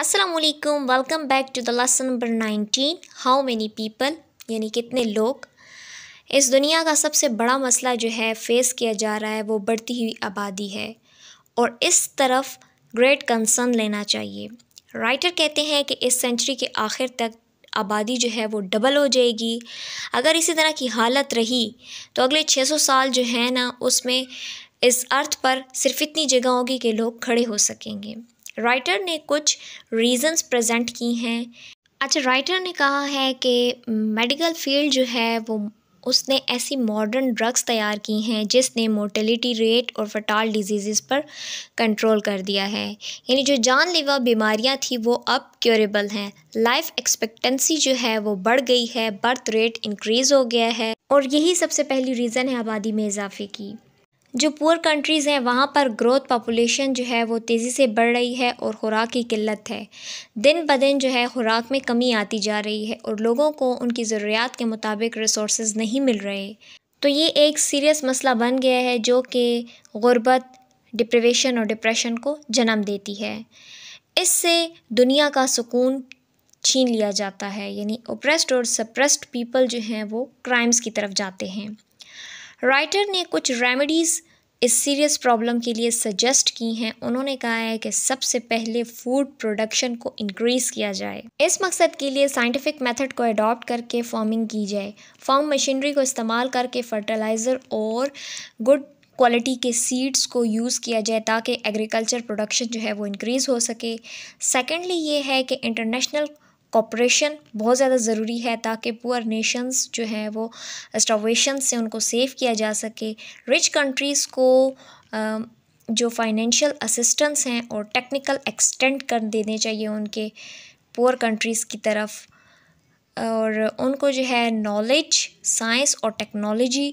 Aslam welcome back to the lesson number nineteen how many people यानी कितने लोग इस दुनिया का सबसे बड़ा मसला जो है फेस किया जा रहा है वो बढ़ती हुई आबादी है और इस तरफ ग्रेट कंसर्न लेना चाहिए राइटर कहते हैं कि इस सेंचुरी के आखिर तक आबादी जो है वो डबल हो जाएगी अगर इसी तरह की हालत रही तो अगले 600 साल जो है ना उसमें इस अर्थ पर सिर्फ इतनी जगह होगी कि लोग खड़े हो सकेंगे राइटर ने कुछ रीज़न्स प्रेजेंट की हैं अच्छा राइटर ने कहा है कि मेडिकल फील्ड जो है वो उसने ऐसी मॉडर्न ड्रग्स तैयार की हैं जिसने मोर्टेलिटी रेट और फटाल डिजीज़ पर कंट्रोल कर दिया है यानी जो जानलेवा बीमारियां थी वो अब क्योरेबल हैं लाइफ एक्सपेक्टेंसी जो है वो बढ़ गई है बर्थ रेट इंक्रीज़ हो गया है और यही सबसे पहली रीज़न है आबादी में इजाफे की जो पुअर कंट्रीज़ हैं वहाँ पर ग्रोथ पॉपुलेशन जो है वो तेज़ी से बढ़ रही है और खुराक की किल्लत है दिन ब दिन जो है खुराक में कमी आती जा रही है और लोगों को उनकी ज़रूरियात के मुताबिक रिसोर्स नहीं मिल रहे तो ये एक सीरियस मसला बन गया है जो कि गुरबत डिप्रवेशन और डिप्रेशन को जन्म देती है इससे दुनिया का सुकून छीन लिया जाता है यानी ओप्रेस्ड और सप्रेस्ड पीपल जो हैं वो क्राइम्स की तरफ जाते हैं राइटर ने कुछ रेमेडीज़ इस सीरियस प्रॉब्लम के लिए सजेस्ट की हैं उन्होंने कहा है कि सबसे पहले फूड प्रोडक्शन को इंक्रीज़ किया जाए इस मकसद के लिए साइंटिफिक मेथड को अडॉप्ट करके फार्मिंग की जाए फार्म मशीनरी को इस्तेमाल करके फर्टिलाइज़र और गुड क्वालिटी के सीड्स को यूज़ किया जाए ताकि एग्रीकल्चर प्रोडक्शन जो है वो इंक्रीज़ हो सके सेकेंडली ये है कि इंटरनेशनल कॉपरेशन बहुत ज़्यादा ज़रूरी है ताकि पुअर नेशंस जो हैं वो स्टोवेशन से उनको सेव किया जा सके रिच कंट्रीज़ को जो फाइनेंशियल असिस्टेंस हैं और टेक्निकल एक्सटेंड कर देने चाहिए उनके पुअर कंट्रीज़ की तरफ और उनको जो है नॉलेज साइंस और टेक्नोलॉजी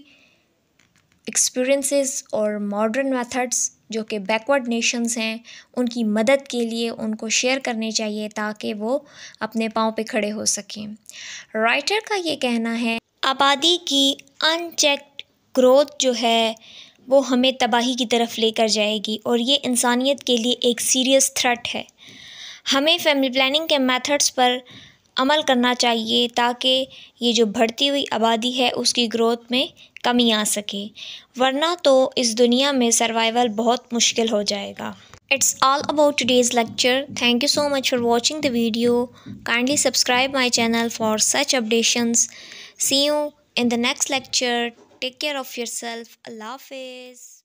एक्सपीरियंसेस और मॉडर्न मेथड्स जो कि बैकवर्ड नेशंस हैं उनकी मदद के लिए उनको शेयर करने चाहिए ताकि वो अपने पाँव पे खड़े हो सकें राइटर का ये कहना है आबादी की अनचेक्ड ग्रोथ जो है वो हमें तबाही की तरफ लेकर जाएगी और ये इंसानियत के लिए एक सीरियस थ्रेट है हमें फैमिली प्लानिंग के मेथड्स पर अमल करना चाहिए ताकि ये जो बढ़ती हुई आबादी है उसकी ग्रोथ में कमी आ सके वरना तो इस दुनिया में सर्वाइवल बहुत मुश्किल हो जाएगा it's all about today's lecture thank you so much for watching the video kindly subscribe my channel for such updation see you in the next lecture take care of your self Allah